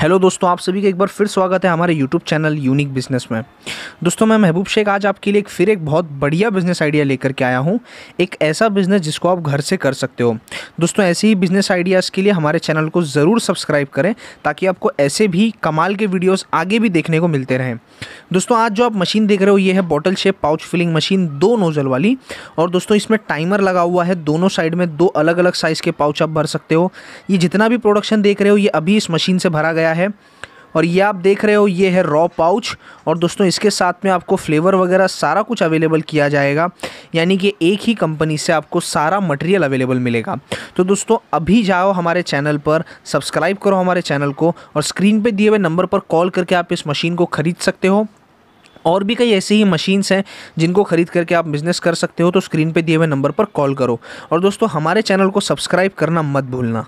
hello दोस्तों आप सभी का एक बार फिर स्वागत है हमारे यूट्यूब चैनल यूनिक बिजनेस में दोस्तों मैं महबूब शेख आज आपके लिए एक फिर एक बहुत बढ़िया बिजनेस आइडिया लेकर के आया हूँ एक ऐसा बिजनेस जिसको आप घर से कर सकते हो दोस्तों ऐसे ही बिजनेस आइडियाज़ के लिए हमारे चैनल को ज़रूर सब्सक्राइब करें ताकि आपको ऐसे भी कमाल के वीडियोज़ आगे भी देखने को मिलते रहें दोस्तों आज जो आप मशीन देख रहे हो ये है bottle shape pouch filling machine दो नोजल वाली और दोस्तों इसमें टाइमर लगा हुआ है दोनों साइड में दो अलग अलग साइज़ के पाउच आप भर सकते हो ये जितना भी प्रोडक्शन देख रहे हो ये अभी इस मशीन से भरा गया गया है और ये आप देख रहे हो ये है रॉ पाउच और दोस्तों इसके साथ में आपको फ्लेवर वगैरह सारा कुछ अवेलेबल किया जाएगा यानी कि एक ही कंपनी से आपको सारा मटेरियल अवेलेबल मिलेगा तो दोस्तों अभी जाओ हमारे चैनल पर सब्सक्राइब करो हमारे चैनल को और स्क्रीन पे दिए हुए नंबर पर कॉल करके आप इस मशीन को ख़रीद सकते हो और भी कई ऐसी ही मशीन्स हैं जिनको खरीद करके आप बिज़नेस कर सकते हो तो स्क्रीन पर दिए हुए नंबर पर कॉल करो और दोस्तों हमारे चैनल को सब्सक्राइब करना मत भूलना